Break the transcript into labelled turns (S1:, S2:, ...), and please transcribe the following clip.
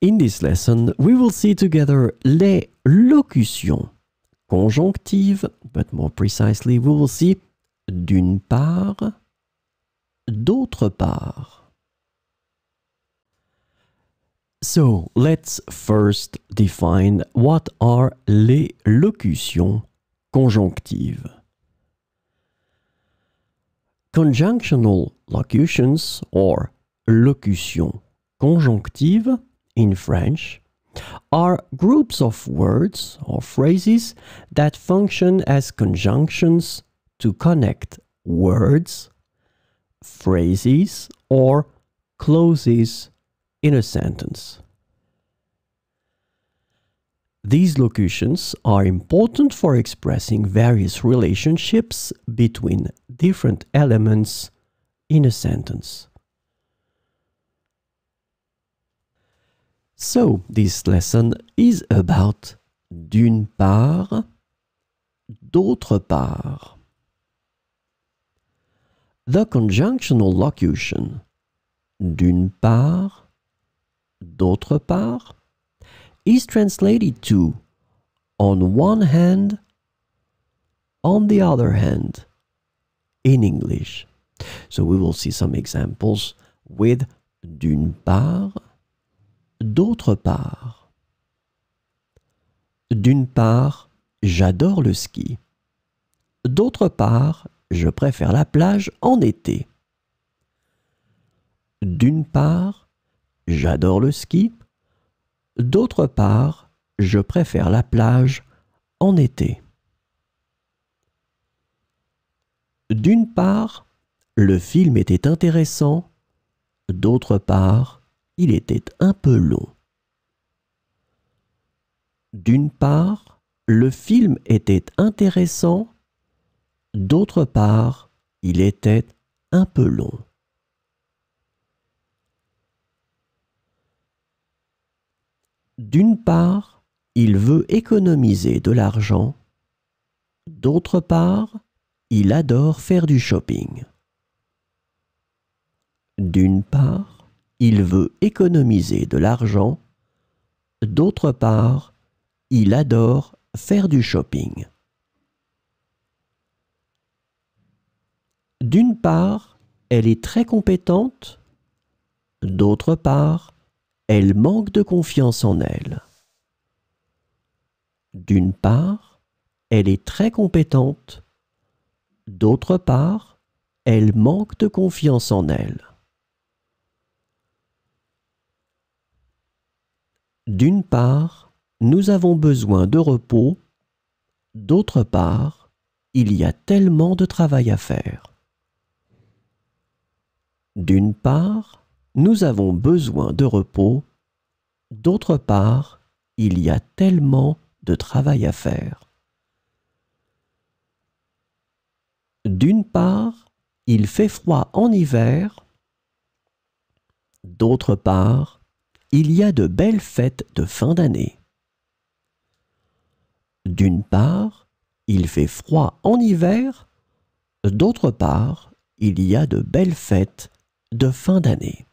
S1: In this lesson, we will see together les locutions, conjonctives, but more precisely, we will see d'une part, d'autre part. So, let's first define what are les locutions conjonctives. Conjunctional locutions or locutions conjonctives in French are groups of words or phrases that function as conjunctions to connect words, phrases, or clauses in a sentence. These locutions are important for expressing various relationships between different elements in a sentence. So, this lesson is about d'une part, d'autre part. The conjunctional locution d'une part, d'autre part is translated to on one hand, on the other hand in English. So we will see some examples with d'une part d'autre part. D'une part, j'adore le ski. D'autre part, je préfère la plage en été. D'une part, j'adore le ski. D'autre part, je préfère la plage en été. D'une part, le film était intéressant. D'autre part, il était un peu long. D'une part, le film était intéressant, d'autre part, il était un peu long. D'une part, il veut économiser de l'argent, d'autre part, il adore faire du shopping. D'une part, il veut économiser de l'argent. D'autre part, il adore faire du shopping. D'une part, elle est très compétente. D'autre part, elle manque de confiance en elle. D'une part, elle est très compétente. D'autre part, elle manque de confiance en elle. D'une part, nous avons besoin de repos, d'autre part, il y a tellement de travail à faire. D'une part, nous avons besoin de repos, d'autre part, il y a tellement de travail à faire. D'une part, il fait froid en hiver, d'autre part, il y a de belles fêtes de fin d'année. D'une part, il fait froid en hiver, d'autre part, il y a de belles fêtes de fin d'année.